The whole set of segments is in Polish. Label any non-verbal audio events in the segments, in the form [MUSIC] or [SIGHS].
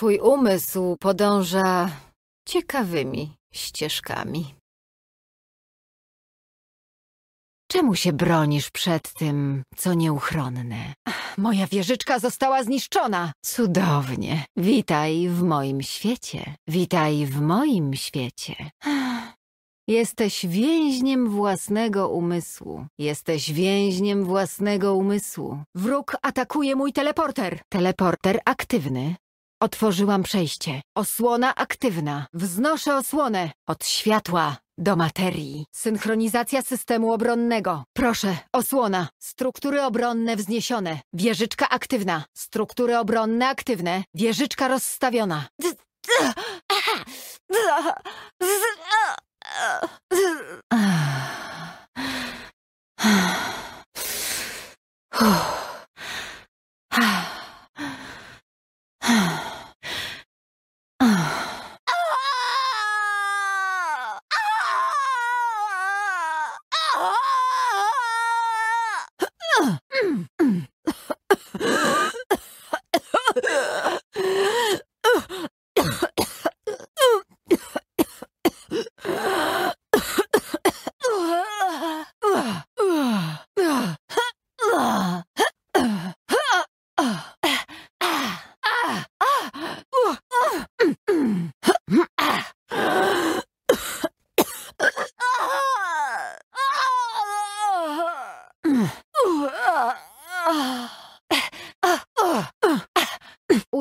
Twój umysł podąża ciekawymi ścieżkami. Czemu się bronisz przed tym, co nieuchronne? Moja wieżyczka została zniszczona! Cudownie. Witaj w moim świecie. Witaj w moim świecie. Jesteś więźniem własnego umysłu. Jesteś więźniem własnego umysłu. Wróg atakuje mój teleporter. Teleporter aktywny. Otworzyłam przejście. Osłona aktywna. Wznoszę osłonę. Od światła do materii. Synchronizacja systemu obronnego. Proszę, osłona. Struktury obronne wzniesione. Wieżyczka aktywna. Struktury obronne aktywne. Wieżyczka rozstawiona.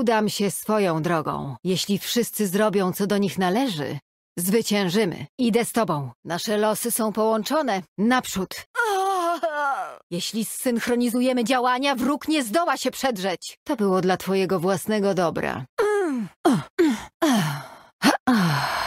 Udam się swoją drogą. Jeśli wszyscy zrobią, co do nich należy, zwyciężymy. Idę z tobą. Nasze losy są połączone. Naprzód. [LAUGHS] Jeśli zsynchronizujemy działania, wróg nie zdoła się przedrzeć. To było dla twojego własnego dobra. Mm. [CLEARS THROAT] [CLEARS THROAT] [CLEARS THROAT]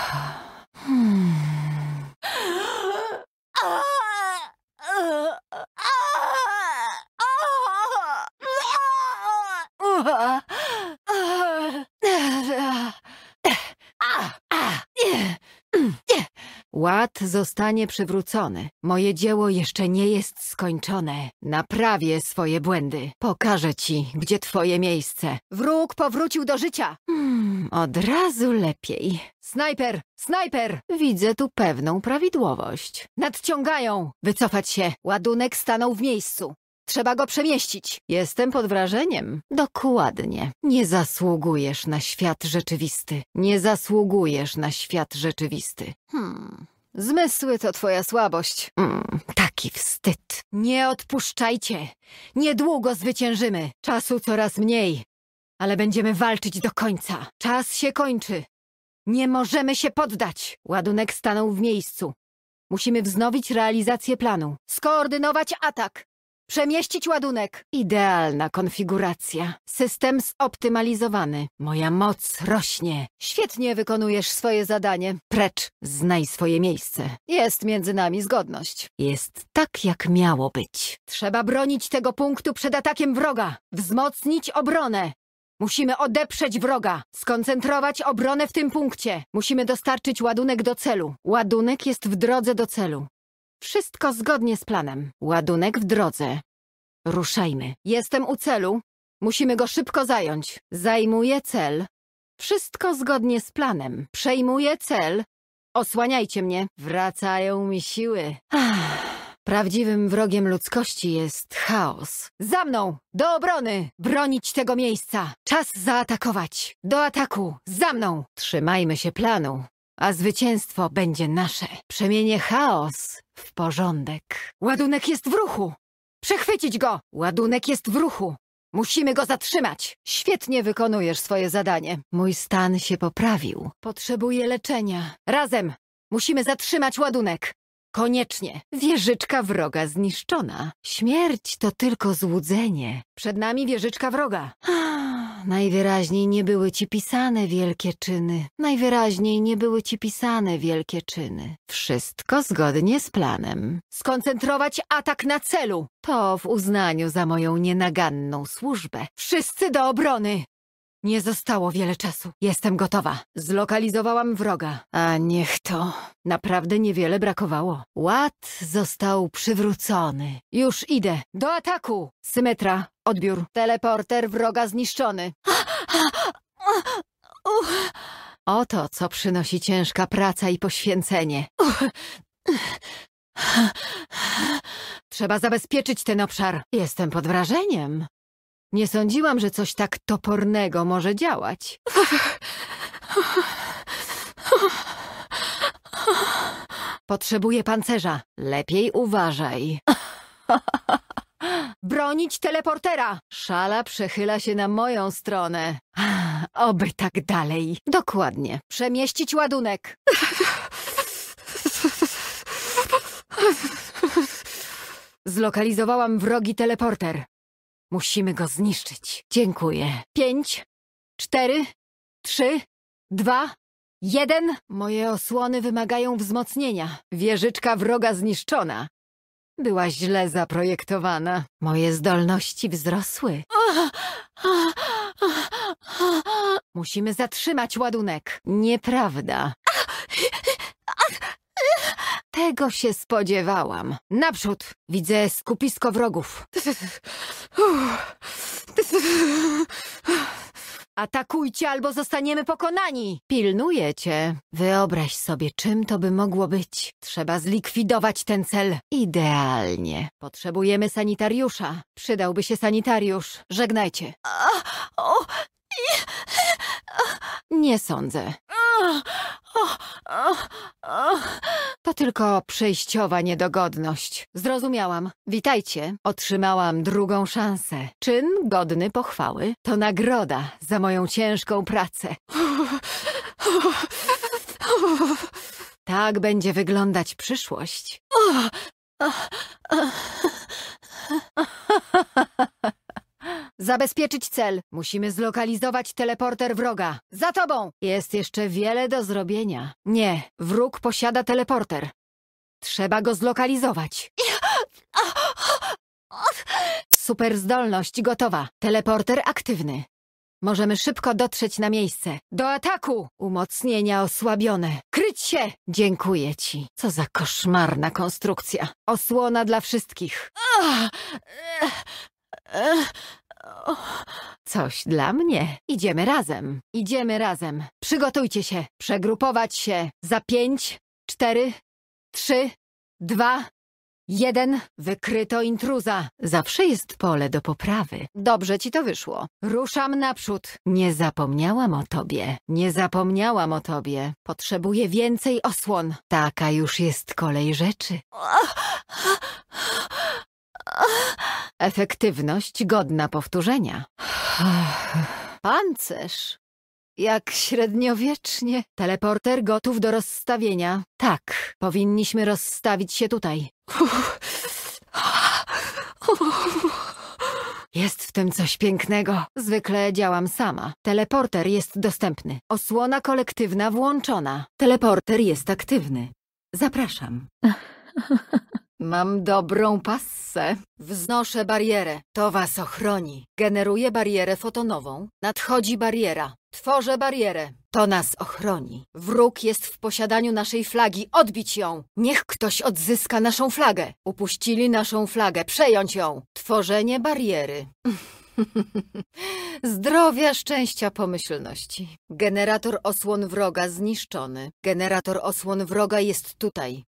Ład zostanie przywrócony. Moje dzieło jeszcze nie jest skończone. Naprawię swoje błędy. Pokażę ci, gdzie twoje miejsce. Wróg powrócił do życia! Hmm, od razu lepiej. Snajper! Snajper! Widzę tu pewną prawidłowość. Nadciągają! Wycofać się! Ładunek stanął w miejscu. Trzeba go przemieścić. Jestem pod wrażeniem. Dokładnie. Nie zasługujesz na świat rzeczywisty. Nie zasługujesz na świat rzeczywisty. Hmm. Zmysły to twoja słabość. Mm, taki wstyd. Nie odpuszczajcie. Niedługo zwyciężymy. Czasu coraz mniej. Ale będziemy walczyć do końca. Czas się kończy. Nie możemy się poddać. Ładunek stanął w miejscu. Musimy wznowić realizację planu. Skoordynować atak. Przemieścić ładunek. Idealna konfiguracja. System zoptymalizowany. Moja moc rośnie. Świetnie wykonujesz swoje zadanie. Precz, znaj swoje miejsce. Jest między nami zgodność. Jest tak, jak miało być. Trzeba bronić tego punktu przed atakiem wroga. Wzmocnić obronę. Musimy odeprzeć wroga, skoncentrować obronę w tym punkcie. Musimy dostarczyć ładunek do celu. Ładunek jest w drodze do celu. Wszystko zgodnie z planem. Ładunek w drodze. Ruszajmy. Jestem u celu. Musimy go szybko zająć. Zajmuję cel. Wszystko zgodnie z planem. Przejmuję cel. Osłaniajcie mnie. Wracają mi siły. Ach. [SIGHS] Prawdziwym wrogiem ludzkości jest chaos. Za mną! Do obrony! Bronić tego miejsca! Czas zaatakować! Do ataku! Za mną! Trzymajmy się planu a zwycięstwo będzie nasze. Przemienię chaos w porządek. Ładunek jest w ruchu! Przechwycić go! Ładunek jest w ruchu! Musimy go zatrzymać! Świetnie wykonujesz swoje zadanie. Mój stan się poprawił. Potrzebuję leczenia. Razem! Musimy zatrzymać ładunek! Koniecznie. Wieżyczka wroga zniszczona. Śmierć to tylko złudzenie. Przed nami wieżyczka wroga. [GASPS] Ah najwyraźniej nie były ci pisane wielkie czyny. Najwyraźniej nie były ci pisane wielkie czyny. Wszystko zgodnie z planem. Skoncentrować atak na celu! To w uznaniu za moją nienaganną służbę. Wszyscy do obrony! Nie zostało wiele czasu. Jestem gotowa. Zlokalizowałam wroga. A niech to. Naprawdę niewiele brakowało. Ład został przywrócony. Już idę. Do ataku! Symetra, Odbiór. Teleporter wroga zniszczony. Oto, co przynosi ciężka praca i poświęcenie. Trzeba zabezpieczyć ten obszar. Jestem pod wrażeniem. Nie sądziłam, że coś tak topornego może działać. Potrzebuję pancerza. Lepiej uważaj. Bronić teleportera! Szala przechyla się na moją stronę. [SIGHS] Oby tak dalej. Dokładnie. Przemieścić ładunek. [LAUGHS] Zlokalizowałam wrogi teleporter. Musimy go zniszczyć. Dziękuję. Pięć, cztery, trzy, dwa, jeden. Moje osłony wymagają wzmocnienia. Wieżyczka wroga zniszczona. Była źle zaprojektowana. Moje zdolności wzrosły. Musimy zatrzymać ładunek. Nieprawda. Tego się spodziewałam. Naprzód! Widzę skupisko wrogów. Atakujcie, albo zostaniemy pokonani! Pilnuję cię. Wyobraź sobie, czym to by mogło być. Trzeba zlikwidować ten cel. Idealnie. Potrzebujemy sanitariusza. Przydałby się sanitariusz. Żegnajcie. o, nie sądzę. To tylko przejściowa niedogodność. Zrozumiałam. Witajcie. Otrzymałam drugą szansę. Czyn godny pochwały to nagroda za moją ciężką pracę. Tak będzie wyglądać przyszłość. Zabezpieczyć cel. Musimy zlokalizować teleporter wroga. Za tobą! Jest jeszcze wiele do zrobienia. Nie, wróg posiada teleporter. Trzeba go zlokalizować. Superzdolność gotowa. Teleporter aktywny. Możemy szybko dotrzeć na miejsce. Do ataku! Umocnienia osłabione. Kryć się! Dziękuję ci. Co za koszmarna konstrukcja. Osłona dla wszystkich. Coś dla mnie. Idziemy razem. Idziemy razem. Przygotujcie się. Przegrupować się. Za pięć, cztery, trzy, dwa, jeden. Wykryto intruza. Zawsze jest pole do poprawy. Dobrze ci to wyszło. Ruszam naprzód. Nie zapomniałam o tobie. Nie zapomniałam o tobie. Potrzebuję więcej osłon. Taka już jest kolej rzeczy. Efektywność godna powtórzenia. Pancerz. Jak średniowiecznie. Teleporter gotów do rozstawienia. Tak, powinniśmy rozstawić się tutaj. Jest w tym coś pięknego. Zwykle działam sama. Teleporter jest dostępny. Osłona kolektywna włączona. Teleporter jest aktywny. Zapraszam. Mam dobrą passę. Wznoszę barierę. To was ochroni. Generuję barierę fotonową. Nadchodzi bariera. Tworzę barierę. To nas ochroni. Wróg jest w posiadaniu naszej flagi. Odbić ją! Niech ktoś odzyska naszą flagę. Upuścili naszą flagę. Przejąć ją. Tworzenie bariery. [LAUGHS] Zdrowia, szczęścia, pomyślności. Generator osłon wroga zniszczony. Generator osłon wroga jest tutaj.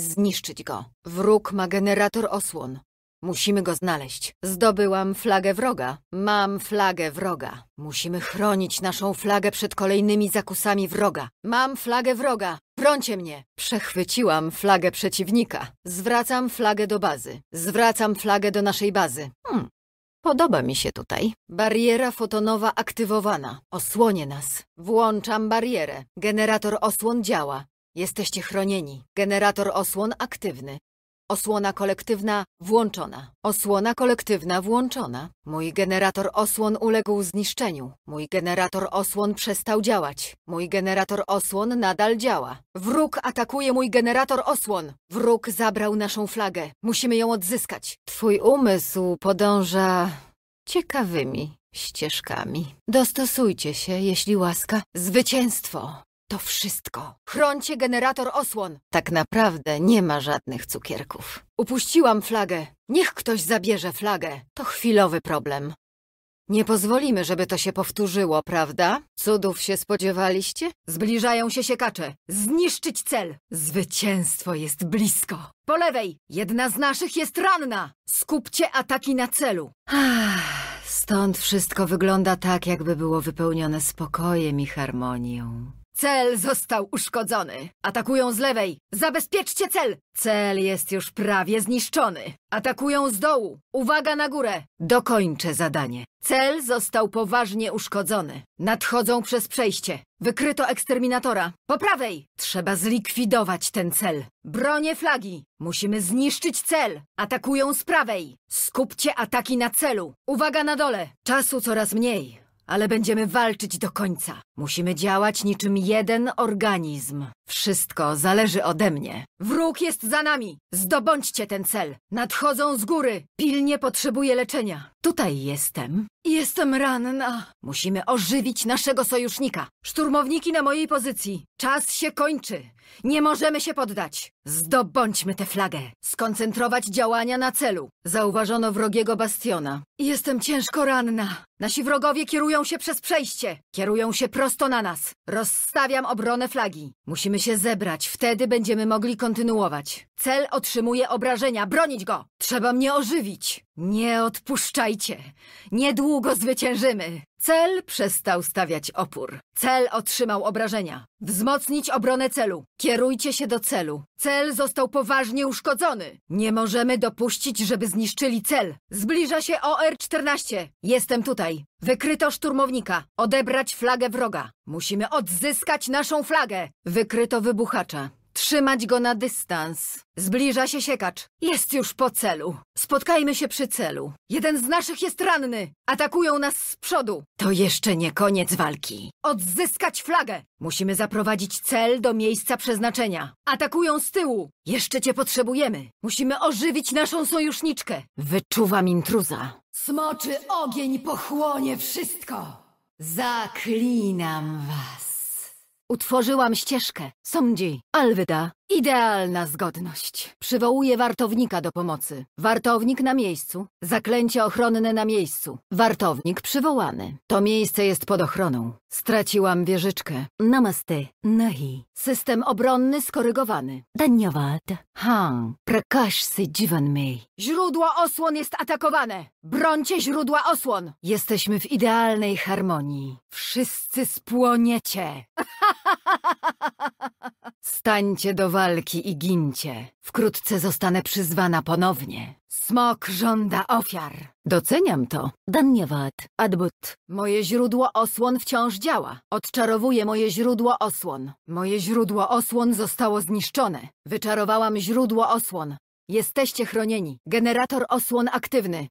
Zniszczyć go. Wróg ma generator osłon. Musimy go znaleźć. Zdobyłam flagę wroga. Mam flagę wroga. Musimy chronić naszą flagę przed kolejnymi zakusami wroga. Mam flagę wroga. Brońcie mnie! Przechwyciłam flagę przeciwnika. Zwracam flagę do bazy. Zwracam flagę do naszej bazy. Hmm. Podoba mi się tutaj. Bariera fotonowa aktywowana. Osłonie nas. Włączam barierę. Generator osłon działa. Jesteście chronieni. Generator osłon aktywny. Osłona kolektywna włączona. Osłona kolektywna włączona. Mój generator osłon uległ zniszczeniu. Mój generator osłon przestał działać. Mój generator osłon nadal działa. Wróg atakuje mój generator osłon. Wróg zabrał naszą flagę. Musimy ją odzyskać. Twój umysł podąża ciekawymi ścieżkami. Dostosujcie się, jeśli łaska. Zwycięstwo to wszystko. Chroncie generator osłon. Tak naprawdę nie ma żadnych cukierków. Upuściłam flagę. Niech ktoś zabierze flagę. To chwilowy problem. Nie pozwolimy, żeby to się powtórzyło, prawda? Cudów się spodziewaliście? Zbliżają się siekacze. Zniszczyć cel. Zwycięstwo jest blisko. Po lewej. Jedna z naszych jest ranna. Skupcie ataki na celu. Stąd wszystko wygląda tak, jakby było wypełnione spokojem i harmonią. Cel został uszkodzony. Atakują z lewej. Zabezpieczcie cel! Cel jest już prawie zniszczony. Atakują z dołu. Uwaga na górę. Dokończę zadanie. Cel został poważnie uszkodzony. Nadchodzą przez przejście. Wykryto eksterminatora. Po prawej! Trzeba zlikwidować ten cel. Bronie flagi! Musimy zniszczyć cel! Atakują z prawej! Skupcie ataki na celu! Uwaga na dole! Czasu coraz mniej ale będziemy walczyć do końca. Musimy działać niczym jeden organizm. Wszystko zależy ode mnie. Wróg jest za nami! Zdobądźcie ten cel! Nadchodzą z góry! Pilnie potrzebuję leczenia. Tutaj jestem. Jestem ranna. Musimy ożywić naszego sojusznika. Szturmowniki na mojej pozycji. Czas się kończy. Nie możemy się poddać. Zdobądźmy tę flagę. Skoncentrować działania na celu. Zauważono wrogiego bastiona. Jestem ciężko ranna. Nasi wrogowie kierują się przez przejście. Kierują się prosto na nas. Rozstawiam obronę flagi. Musimy Musimy się zebrać, wtedy będziemy mogli kontynuować. Cel otrzymuje obrażenia, bronić go! Trzeba mnie ożywić! Nie odpuszczajcie! Niedługo zwyciężymy! Cel przestał stawiać opór. Cel otrzymał obrażenia. Wzmocnić obronę celu. Kierujcie się do celu. Cel został poważnie uszkodzony. Nie możemy dopuścić, żeby zniszczyli cel. Zbliża się OR-14. Jestem tutaj. Wykryto szturmownika. Odebrać flagę wroga. Musimy odzyskać naszą flagę. Wykryto wybuchacza. Trzymać go na dystans. Zbliża się siekacz. Jest już po celu. Spotkajmy się przy celu. Jeden z naszych jest ranny. Atakują nas z przodu. To jeszcze nie koniec walki. Odzyskać flagę. Musimy zaprowadzić cel do miejsca przeznaczenia. Atakują z tyłu. Jeszcze cię potrzebujemy. Musimy ożywić naszą sojuszniczkę. Wyczuwam intruza. Smoczy ogień pochłonie wszystko. Zaklinam was. Utworzyłam ścieżkę. Sądzi. Alwyda. Idealna zgodność. Przywołuję wartownika do pomocy. Wartownik na miejscu. Zaklęcie ochronne na miejscu. Wartownik przywołany. To miejsce jest pod ochroną. Straciłam wieżyczkę. Namaste. Nahi. System obronny skorygowany. Ha. Prakash Prakashsy dziwan mej. Źródło osłon jest atakowane. Brońcie źródła osłon. Jesteśmy w idealnej harmonii. Wszyscy spłoniecie. Stańcie do walki i gincie. Wkrótce zostanę przyzwana ponownie. Smok żąda ofiar. Doceniam to. Danniewat, adbut. Moje źródło osłon wciąż działa. Odczarowuję moje źródło osłon. Moje źródło osłon zostało zniszczone. Wyczarowałam źródło osłon. Jesteście chronieni. Generator osłon aktywny.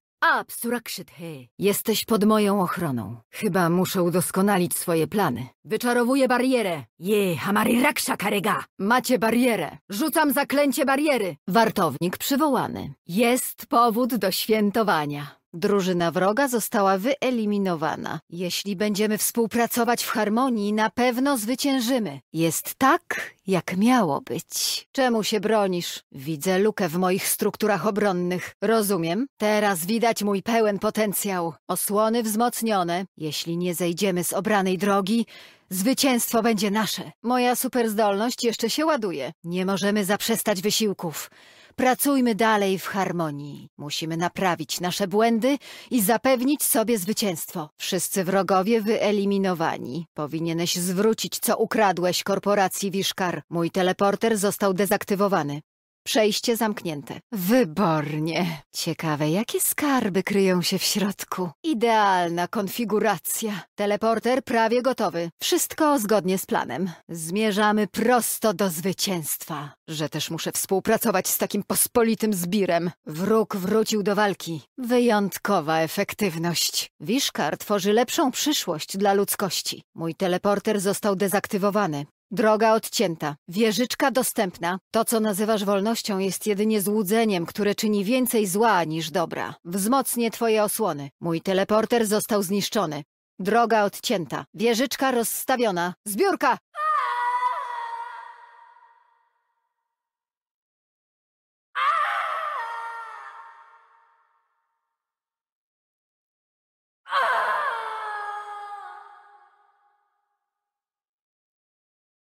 Jesteś pod moją ochroną. Chyba muszę udoskonalić swoje plany. Wyczarowuję barierę. Je, hamari raksha karega. Macie barierę. Rzucam zaklęcie bariery. Wartownik przywołany. Jest powód do świętowania. Drużyna wroga została wyeliminowana. Jeśli będziemy współpracować w harmonii, na pewno zwyciężymy. Jest tak, jak miało być. Czemu się bronisz? Widzę lukę w moich strukturach obronnych. Rozumiem. Teraz widać mój pełen potencjał. Osłony wzmocnione. Jeśli nie zejdziemy z obranej drogi, Zwycięstwo będzie nasze. Moja superzdolność jeszcze się ładuje. Nie możemy zaprzestać wysiłków. Pracujmy dalej w harmonii. Musimy naprawić nasze błędy i zapewnić sobie zwycięstwo. Wszyscy wrogowie wyeliminowani. Powinieneś zwrócić, co ukradłeś korporacji Wiszkar. Mój teleporter został dezaktywowany. Przejście zamknięte. Wybornie. Ciekawe, jakie skarby kryją się w środku. Idealna konfiguracja. Teleporter prawie gotowy. Wszystko zgodnie z planem. Zmierzamy prosto do zwycięstwa. Że też muszę współpracować z takim pospolitym zbirem. Wróg wrócił do walki. Wyjątkowa efektywność. Wiszkar tworzy lepszą przyszłość dla ludzkości. Mój teleporter został dezaktywowany. Droga odcięta, wieżyczka dostępna. To, co nazywasz wolnością, jest jedynie złudzeniem, które czyni więcej zła niż dobra. Wzmocnię twoje osłony. Mój teleporter został zniszczony. Droga odcięta, wieżyczka rozstawiona. Zbiórka!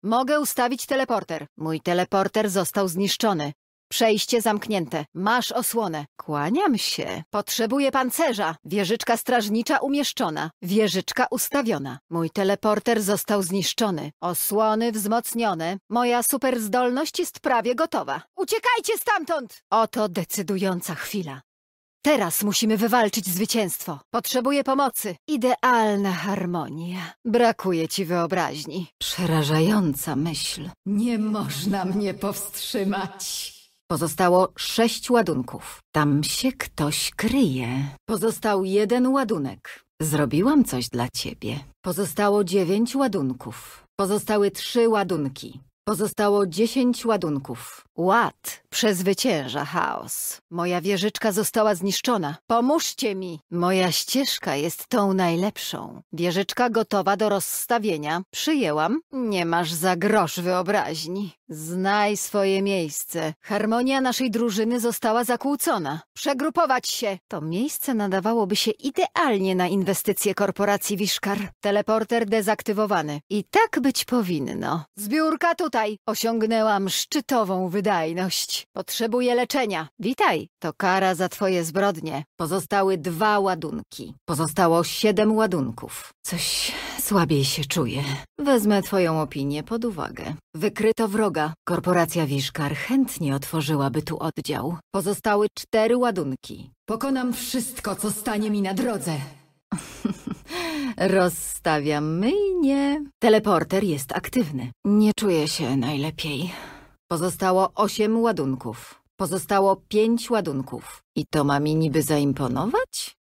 Mogę ustawić teleporter. Mój teleporter został zniszczony. Przejście zamknięte. Masz osłonę. Kłaniam się. Potrzebuję pancerza. Wieżyczka strażnicza umieszczona. Wieżyczka ustawiona. Mój teleporter został zniszczony. Osłony wzmocnione. Moja superzdolność jest prawie gotowa. Uciekajcie stamtąd! Oto decydująca chwila. Teraz musimy wywalczyć zwycięstwo. Potrzebuję pomocy. Idealna harmonia. Brakuje ci wyobraźni. Przerażająca myśl. Nie można mnie powstrzymać. Pozostało sześć ładunków. Tam się ktoś kryje. Pozostał jeden ładunek. Zrobiłam coś dla ciebie. Pozostało dziewięć ładunków. Pozostały trzy ładunki. Pozostało dziesięć ładunków. Ład przezwycięża chaos. Moja wieżyczka została zniszczona. Pomóżcie mi! Moja ścieżka jest tą najlepszą. Wieżyczka gotowa do rozstawienia. Przyjęłam. Nie masz za grosz wyobraźni. Znaj swoje miejsce. Harmonia naszej drużyny została zakłócona. Przegrupować się! To miejsce nadawałoby się idealnie na inwestycje korporacji Wiszkar. Teleporter dezaktywowany. I tak być powinno. Zbiórka tutaj! Osiągnęłam szczytową wydajność. Potrzebuje potrzebuję leczenia. Witaj, to kara za twoje zbrodnie. Pozostały dwa ładunki. Pozostało siedem ładunków. Coś słabiej się czuję. Wezmę twoją opinię pod uwagę. Wykryto wroga. Korporacja Wiszkar chętnie otworzyłaby tu oddział. Pozostały cztery ładunki. Pokonam wszystko, co stanie mi na drodze. Rozstawiam nie. Teleporter jest aktywny. Nie czuję się najlepiej. Pozostało osiem ładunków. Pozostało pięć ładunków. I to ma mi niby zaimponować?